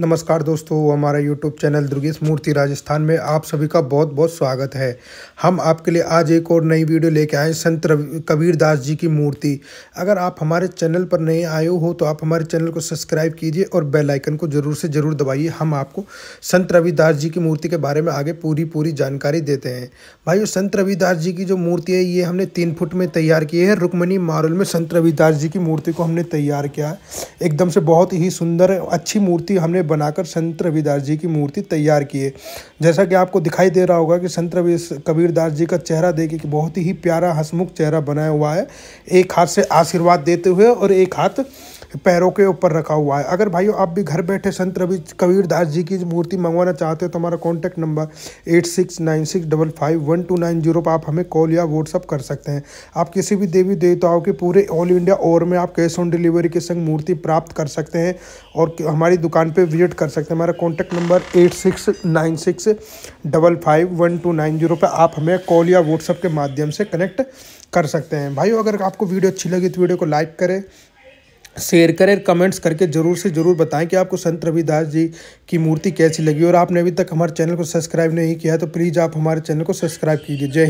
नमस्कार दोस्तों हमारा यूट्यूब चैनल दुर्गेश मूर्ति राजस्थान में आप सभी का बहुत बहुत स्वागत है हम आपके लिए आज एक और नई वीडियो लेके आए संत कबीर दास जी की मूर्ति अगर आप हमारे चैनल पर नए आए हो तो आप हमारे चैनल को सब्सक्राइब कीजिए और बेल आइकन को ज़रूर से ज़रूर दबाइए हम आपको संत रविदास जी की मूर्ति के बारे में आगे पूरी पूरी जानकारी देते हैं भाई संत रविदास जी की जो मूर्ति है ये हमने तीन फुट में तैयार की है रुकमणी मारुल में संत रविदास जी की मूर्ति को हमने तैयार किया है एकदम से बहुत ही सुंदर अच्छी मूर्ति हमने बनाकर संत रविदास जी की मूर्ति तैयार किए जैसा कि आपको दिखाई दे रहा होगा कि संत रवि कबीरदास जी का चेहरा देखे कि बहुत ही प्यारा हसमुख चेहरा बनाया हुआ है एक हाथ से आशीर्वाद देते हुए और एक हाथ पैरों के ऊपर रखा हुआ है अगर भाइयों आप भी घर बैठे संत रवि कबीर दास जी की मूर्ति मंगवाना चाहते हो तो हमारा contact number eight six nine six double five one two nine zero पर आप हमें कॉल या व्हाट्सअप कर सकते हैं आप किसी भी देवी देवताओं के पूरे ऑल इंडिया ओवर में आप कैश ऑन डिलीवरी के संग मूर्ति प्राप्त कर सकते हैं और हमारी दुकान पर विजिट कर सकते हैं हमारा contact number eight six nine six double five one two nine zero पर आप हमें कॉल या व्हाट्सअप के माध्यम से कनेक्ट कर सकते हैं भाइयों अगर आपको वीडियो अच्छी लगी तो वीडियो को लाइक करें शेयर करें कमेंट्स करके ज़रूर से ज़रूर बताएं कि आपको संत रविदास जी की मूर्ति कैसी लगी और आपने अभी तक हमारे चैनल को सब्सक्राइब नहीं किया तो प्लीज़ आप हमारे चैनल को सब्सक्राइब कीजिए जय